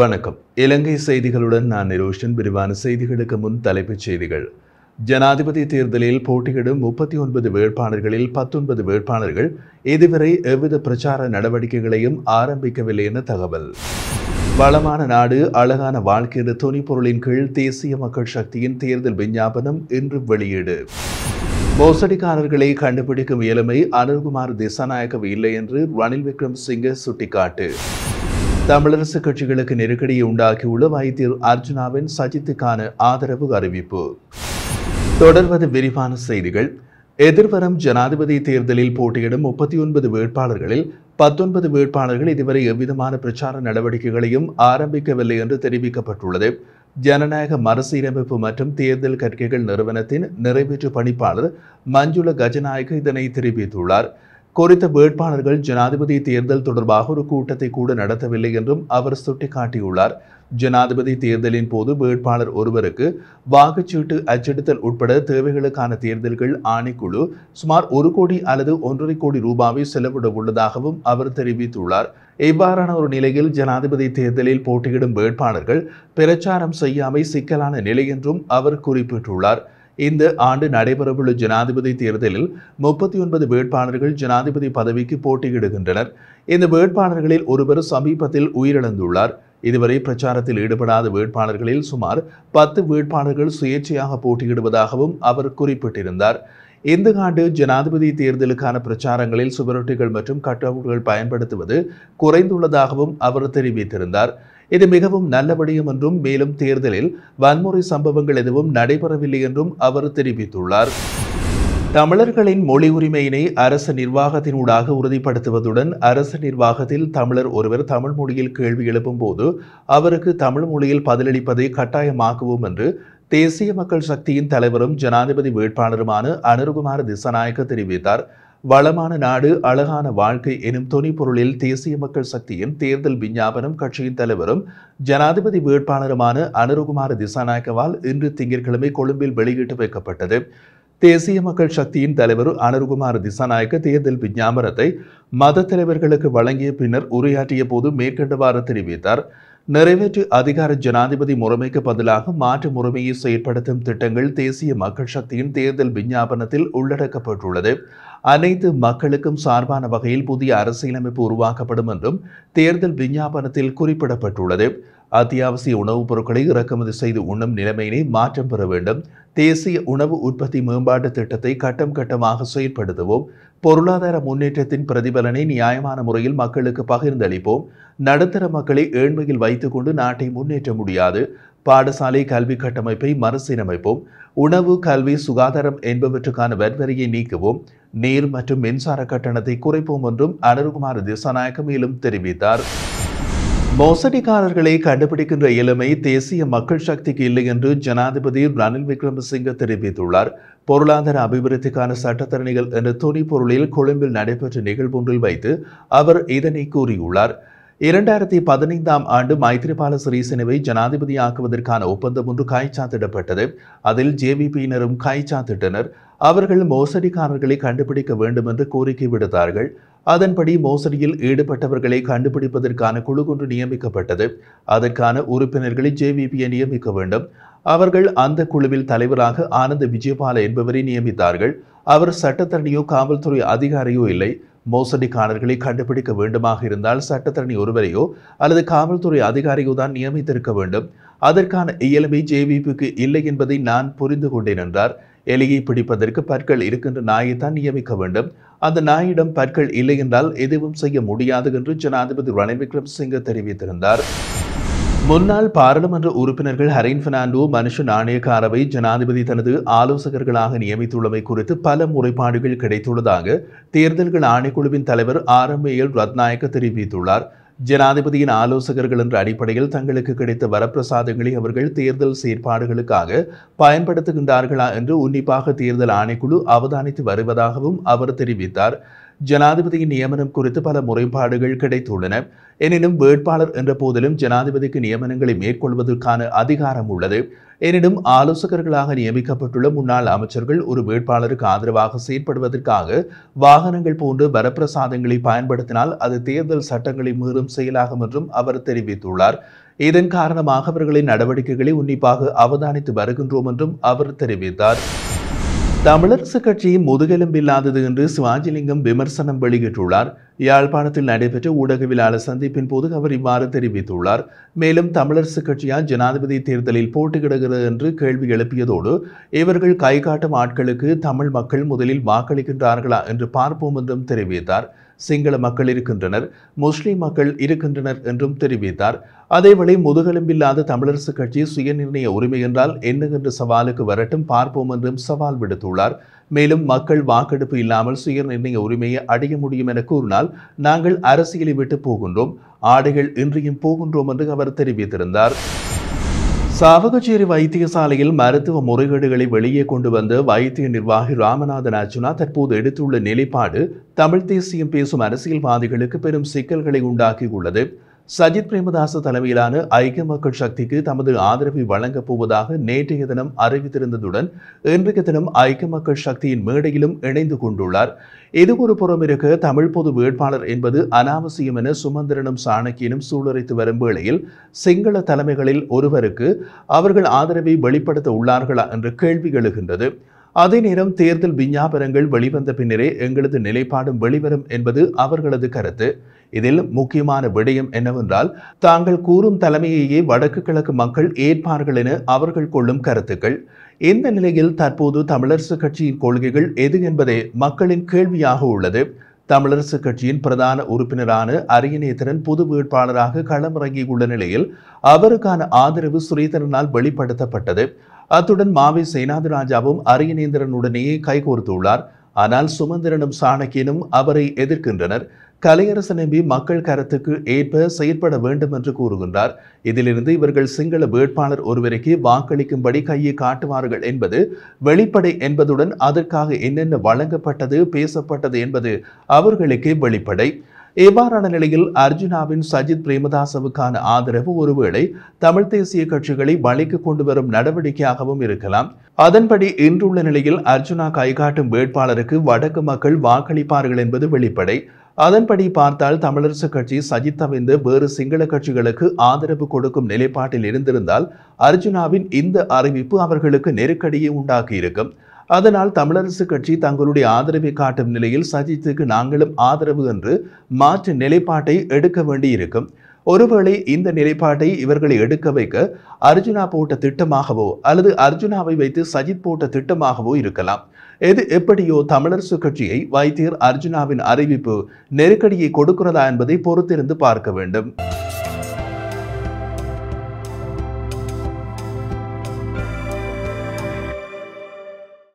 வணக்கம் இலங்கை செய்திகளுடன் நான் நிரோஷன் விரிவான செய்திகளுக்கு முன் தலைப்புச் செய்திகள் ஜனாதிபதி தேர்தலில் போட்டியிடும் முப்பத்தி ஒன்பது வேட்பாளர்களில் பத்தொன்பது வேட்பாளர்கள் இதுவரை எவ்வித பிரச்சார நடவடிக்கைகளையும் ஆரம்பிக்கவில்லை என தகவல் வளமான நாடு அழகான வாழ்க்கை என்ற துணிப்பொருளின் கீழ் தேசிய மக்கள் சக்தியின் தேர்தல் விஞ்ஞாபனம் இன்று வெளியீடு மோசடிக்காரர்களை கண்டுபிடிக்கும் இயலமை அனில்குமார் திசாநாயகம் இல்லை என்று ரணில் விக்ரம் சிங்கே சுட்டிக்காட்டு தமிழரசு கட்சிகளுக்கு நெருக்கடியை உண்டாக்கியுள்ள வைத்தியர் அர்ஜுனாவின் சஜித்துக்கான ஆதரவு அறிவிப்பு தொடர்வது விரிவான செய்திகள் எதிர்வரும் ஜனாதிபதி தேர்தலில் போட்டியிடும் முப்பத்தி ஒன்பது வேட்பாளர்களில் பத்தொன்பது வேட்பாளர்கள் இதுவரை எவ்விதமான பிரச்சார நடவடிக்கைகளையும் ஆரம்பிக்கவில்லை என்று தெரிவிக்கப்பட்டுள்ளது ஜனநாயக மறுசீரமைப்பு மற்றும் தேர்தல் கற்கைகள் நிறுவனத்தின் நிறைவேற்று பணிப்பாளர் மஞ்சுள கஜநாயக இதனை தெரிவித்துள்ளார் குறித்த வேட்பாளர்கள் ஜனாதிபதி தேர்தல் தொடர்பாக ஒரு கூட்டத்தை கூட நடத்தவில்லை என்றும் அவர் சுட்டிக்காட்டியுள்ளார் ஜனாதிபதி தேர்தலின் போது வேட்பாளர் ஒருவருக்கு வாக்குச்சீட்டு அச்சடித்தல் உட்பட தேவைகளுக்கான தேர்தல்கள் ஆணைக்குழு சுமார் ஒரு கோடி அல்லது ஒன்றரை கோடி ரூபாவை செலவிட உள்ளதாகவும் அவர் தெரிவித்துள்ளார் இவ்வாறான ஒரு நிலையில் ஜனாதிபதி தேர்தலில் போட்டியிடும் வேட்பாளர்கள் பிரச்சாரம் செய்யாமை சிக்கலான நிலை என்றும் அவர் குறிப்பிட்டுள்ளார் இந்த ஆண்டு நடைபெறவுள்ள ஜனாதிபதி தேர்தலில் முப்பத்தி ஒன்பது வேட்பாளர்கள் ஜனாதிபதி பதவிக்கு போட்டியிடுகின்றனர் இந்த வேட்பாளர்களில் ஒருவர் சமீபத்தில் உயிரிழந்துள்ளார் இதுவரை பிரச்சாரத்தில் ஈடுபடாத வேட்பாளர்களில் சுமார் பத்து வேட்பாளர்கள் சுயேட்சையாக போட்டியிடுவதாகவும் அவர் குறிப்பிட்டிருந்தார் இந்த ஆண்டு ஜனாதிபதி தேர்தலுக்கான பிரச்சாரங்களில் சுவரொட்டிகள் மற்றும் கட்டவுட்கள் பயன்படுத்துவது குறைந்துள்ளதாகவும் அவர் தெரிவித்திருந்தார் இது மிகவும் நல்ல என்றும் மேலும் தேர்தலில் வன்முறை சம்பவங்கள் எதுவும் நடைபெறவில்லை என்றும் அவர் தெரிவித்துள்ளார் தமிழர்களின் மொழி உரிமையினை அரசு நிர்வாகத்தினூடாக உறுதிப்படுத்துவதுடன் அரசு நிர்வாகத்தில் தமிழர் ஒருவர் தமிழ் மொழியில் கேள்வி எழுப்பும் போது அவருக்கு தமிழ் மொழியில் பதிலளிப்பதை கட்டாயமாக்குவோம் என்று தேசிய மக்கள் சக்தியின் தலைவரும் ஜனாதிபதி வேட்பாளருமான அனுருகுமார் திசநாயக்க தெரிவித்தார் வளமான நாடு அழகான வாழ்க்கை எனும் பொருளில் தேசிய மக்கள் சக்தியின் தேர்தல் விஞ்ஞாபனம் கட்சியின் தலைவரும் ஜனாதிபதி வேட்பாளருமான அனுருகுமார திசாநாயக்கவால் இன்று திங்கட்கிழமை கொழும்பில் வெளியிட்டு வைக்கப்பட்டது தேசிய மக்கள் சக்தியின் தலைவர் அனுர்குமார் திசாநாயக்க தேர்தல் விஞ்ஞாபனத்தை மத தலைவர்களுக்கு வழங்கிய பின்னர் உரையாற்றிய போது மேற்கண்டவாறு தெரிவித்தார் நிறைவேற்று அதிகார ஜனாதிபதி முறைமைக்கு பதிலாக மாற்று முறைமையை செயற்படுத்தும் திட்டங்கள் தேசிய மக்கள் சக்தியின் தேர்தல் விஞ்ஞாபனத்தில் உள்ளடக்கப்பட்டுள்ளது அனைத்து மக்களுக்கும் சார்பான வகையில் புதிய அரசியலமைப்பு உருவாக்கப்படும் என்றும் தேர்தல் விஞ்ஞாபனத்தில் குறிப்பிடப்பட்டுள்ளது அத்தியாவசிய உணவுப் பொருட்களை இறக்குமதி செய்து உண்ணும் நிலைமையினை மாற்றம் பெற வேண்டும் தேசிய உணவு உற்பத்தி மேம்பாட்டு திட்டத்தை கட்டம் கட்டமாக செயற்படுத்துவோம் பொருளாதார முன்னேற்றத்தின் பிரதிபலனை நியாயமான முறையில் மக்களுக்கு பகிர்ந்தளிப்போம் நடுத்தர மக்களை ஏழ்மையில் வைத்துக்கொண்டு நாட்டை முன்னேற்ற முடியாது பாடசாலை கல்வி கட்டமைப்பை மறுசீரமைப்போம் உணவு கல்வி சுகாதாரம் என்பவற்றுக்கான வன்வரியை நீக்குவோம் நீர் மற்றும் மின்சார கட்டணத்தை குறைப்போம் என்றும் அனுகுமார் திசாநாயக்க மேலும் தெரிவித்தார் மோசடிக்காரர்களை கண்டுபிடிக்கின்ற இளமை தேசிய மக்கள் சக்திக்கு இல்லை என்று ஜனாதிபதி ரணில் விக்ரமசிங்க தெரிவித்துள்ளார் பொருளாதார அபிவிருத்திக்கான சட்டத்தரணிகள் என்ற துணி பொருளில் கொழும்பில் நடைபெற்ற நிகழ்வொன்றில் வைத்து அவர் இதனை கூறியுள்ளார் இரண்டாயிரத்தி பதினைந்தாம் ஆண்டு மைத்ரிபால சிறிசேனவை ஜனாதிபதியாக்குவதற்கான ஒப்பந்தம் ஒன்று காய்ச்சாத்திடப்பட்டது அதில் ஜேவிபியினரும் காய்ச்சாத்திட்டனர் அவர்கள் மோசடிக்காரர்களை கண்டுபிடிக்க வேண்டும் என்று கோரிக்கை விடுத்தார்கள் அதன்படி மோசடியில் ஈடுபட்டவர்களை கண்டுபிடிப்பதற்கான குழு ஒன்று நியமிக்கப்பட்டது அதற்கான உறுப்பினர்களை ஜேவிபியை நியமிக்க வேண்டும் அவர்கள் அந்த குழுவில் தலைவராக ஆனந்த் விஜயபால என்பவரை நியமித்தார்கள் அவர் சட்டத்தரணியோ காவல்துறை அதிகாரியோ இல்லை மோசடிக்காரர்களை கண்டுபிடிக்க வேண்டுமாக இருந்தால் சட்டத்தரணி ஒருவரையோ அல்லது காவல்துறை அதிகாரியோ தான் நியமித்திருக்க வேண்டும் அதற்கான இயல்பை ஜேவிபிக்கு இல்லை என்பதை நான் புரிந்து கொண்டேன் என்றார் எலியை பிடிப்பதற்கு பற்கள் இருக்கின்ற நாயைத்தான் நியமிக்க வேண்டும் அந்த நாயிடம் பற்கள் இல்லை என்றால் எதுவும் செய்ய முடியாது என்று ஜனாதிபதி ரணில் விக்ரமசிங்க தெரிவித்திருந்தார் முன்னாள் பாராளுமன்ற உறுப்பினர்கள் ஹரின் பெர்னாண்டோ மனுஷ நாணயக்காரவை ஜனாதிபதி தனது ஆலோசகர்களாக நியமித்துள்ளமை குறித்து பல முறைப்பாடுகள் கிடைத்துள்ளதாக தேர்தல்கள் ஆணைக்குழுவின் தலைவர் ஆர் எம் ஏல் ரத்நாயக்க தெரிவித்துள்ளார் ஜனாதிபதியின் ஆலோசகர்கள் என்ற அடிப்படையில் தங்களுக்கு கிடைத்த வரப்பிரசாதங்களை அவர்கள் தேர்தல் செயற்பாடுகளுக்காக பயன்படுத்துகின்றார்களா என்று உன்னிப்பாக தேர்தல் ஆணைக்குழு அவதானித்து வருவதாகவும் அவர் தெரிவித்தார் ஜனாதிபதியின் நியமனம் குறித்து பல முறைப்பாடுகள் கிடைத்துள்ளன எனினும் வேட்பாளர் என்ற போதிலும் ஜனாதிபதிக்கு நியமனங்களை மேற்கொள்வதற்கான அதிகாரம் உள்ளது எனினும் ஆலோசகர்களாக நியமிக்கப்பட்டுள்ள முன்னாள் அமைச்சர்கள் ஒரு வேட்பாளருக்கு ஆதரவாக செயற்படுவதற்காக வாகனங்கள் போன்று வரப்பிரசாதங்களை பயன்படுத்தினால் அது தேர்தல் சட்டங்களை மீறும் செயலாகும் என்றும் அவர் தெரிவித்துள்ளார் இதன் காரணமாக அவர்களின் நடவடிக்கைகளை உன்னிப்பாக அவதானித்து வருகின்றோம் என்றும் அவர் தெரிவித்தார் தமிழரசுக் கட்சி முதுகெலும்பில்லாதது என்று சிவாஜிலிங்கம் விமர்சனம் வெளியிட்டுள்ளார் யாழ்ப்பாணத்தில் நடைபெற்ற ஊடகவியலாளர் சந்திப்பின் போது அவர் இவ்வாறு தெரிவித்துள்ளார் மேலும் தமிழரசுக் கட்சியால் ஜனாதிபதி தேர்தலில் போட்டியிடுகிறது என்று கேள்வி எழுப்பியதோடு இவர்கள் கைகாட்டும் ஆட்களுக்கு தமிழ் மக்கள் முதலில் வாக்களிக்கின்றார்களா என்று பார்ப்போம் என்றும் தெரிவித்தார் சிங்கள மக்கள் இருக்கின்றனர் முஸ்லிம் மக்கள் இருக்கின்றனர் என்றும் தெரிவித்தார் அதேவேளை முதுகெலும்பில்லாத தமிழரசுக் கட்சி சுயநிர்ணய உரிமை என்றால் என்ன சவாலுக்கு வரட்டும் பார்ப்போம் என்றும் சவால் விடுத்துள்ளார் மேலும் மக்கள் வாக்கெடுப்பு இல்லாமல் சுயநிர்ணய உரிமையை அடைய முடியும் என கூறினால் நாங்கள் அரசியலை விட்டு போகின்றோம் ஆடைகள் இன்றியும் போகின்றோம் என்று அவர் தெரிவித்திருந்தார் சாவகச்சேரி வைத்தியசாலையில் மருத்துவ முறைகேடுகளை வெளியே கொண்டு வந்த வைத்திய நிர்வாகி ராமநாதன் அர்ஜுனா தற்போது எடுத்துள்ள நிலைப்பாடு தமிழ் தேசியம் பேசும் அரசியல்வாதிகளுக்கு பெரும் சிக்கல்களை உண்டாக்கியுள்ளது சஜித் பிரேமதாச தலைமையிலான ஐக்கிய மக்கள் சக்திக்கு தமது ஆதரவை வழங்கப் போவதாக நேற்றைய தினம் அறிவித்திருந்ததுடன் இன்றைய தினம் ஐக்கிய மக்கள் சக்தியின் மேடையிலும் இணைந்து கொண்டுள்ளார் இது ஒரு புறம் இருக்க தமிழ் பொது வேட்பாளர் என்பது அனாவசியம் என சுமந்திரனும் சாணக்கியனும் சூளுரைத்து வரும் வேளையில் சிங்கள தலைமைகளில் ஒருவருக்கு அவர்கள் ஆதரவை வெளிப்படுத்த உள்ளார்களா என்று கேள்வி எழுகின்றது அதே நேரம் தேர்தல் விஞ்ஞாபனங்கள் வெளிவந்த பின்னரே எங்களது நிலைப்பாடும் வெளிவரும் என்பது அவர்களது கருத்து இதில் முக்கியமான விடயம் என்னவென்றால் தாங்கள் கூறும் தலைமையையே வடக்கு கிழக்கு மக்கள் ஏற்பார்கள் என அவர்கள் கொள்ளும் கருத்துக்கள் இந்த நிலையில் தற்போது தமிழரசு கட்சியின் கொள்கைகள் எது என்பதே மக்களின் கேள்வியாக உள்ளது தமிழரசு கட்சியின் பிரதான உறுப்பினரான அரியநேத்திரன் புது வேட்பாளராக களமிறங்கியுள்ள நிலையில் அவருக்கான ஆதரவு சுரேந்திரனால் வெளிப்படுத்தப்பட்டது அத்துடன் மாவி ராஜாவும் அரியநேந்திரனுடனேயே கைகோர்த்துள்ளார் ஆனால் சுமந்திரனும் சாணக்கியனும் அவரை எதிர்க்கின்றனர் கலையரசு நம்பி மக்கள் கருத்துக்கு ஏற்ப செயற்பட வேண்டும் என்று கூறுகின்றார் இதிலிருந்து இவர்கள் சிங்கள வேட்பாளர் ஒருவருக்கு வாக்களிக்கும்படி கையை காட்டுவார்கள் என்பது வெளிப்படை என்பதுடன் அதற்காக என்னென்ன வழங்கப்பட்டது பேசப்பட்டது என்பது அவர்களுக்கு வெளிப்படை இவ்வாறான நிலையில் அர்ஜுனாவின் சஜித் பிரேமதாசவுக்கான ஆதரவு ஒருவேளை தமிழ் தேசிய கட்சிகளை வழிக்கு கொண்டு வரும் நடவடிக்கையாகவும் இருக்கலாம் அதன்படி இன்றுள்ள நிலையில் அர்ஜுனா கைகாட்டும் வேட்பாளருக்கு வடக்கு மக்கள் வாக்களிப்பார்கள் என்பது வெளிப்படை அதன்படி பார்த்தால் தமிழரசுக் கட்சி சஜித் அமைந்து வேறு சிங்கள கட்சிகளுக்கு ஆதரவு கொடுக்கும் நிலைப்பாட்டில் இருந்திருந்தால் அர்ஜுனாவின் இந்த அறிவிப்பு அவர்களுக்கு நெருக்கடியை உண்டாக்கியிருக்கும் அதனால் தமிழரசுக் கட்சி தங்களுடைய ஆதரவை காட்டும் நிலையில் சஜித்துக்கு நாங்களும் ஆதரவு என்று மாற்று நிலைப்பாட்டை எடுக்க வேண்டியிருக்கும் இருக்கும் ஒருவேளை இந்த நிலைப்பாட்டை இவர்களை எடுக்க வைக்க அர்ஜுனா போட்ட திட்டமாகவோ அல்லது அர்ஜுனாவை வைத்து சஜித் போட்ட திட்டமாகவோ இருக்கலாம் எது எப்படியோ தமிழரசு கட்சியை வைத்தியர் அர்ஜுனாவின் அறிவிப்பு நெருக்கடியை கொடுக்கிறதா என்பதை பொறுத்திருந்து பார்க்க வேண்டும்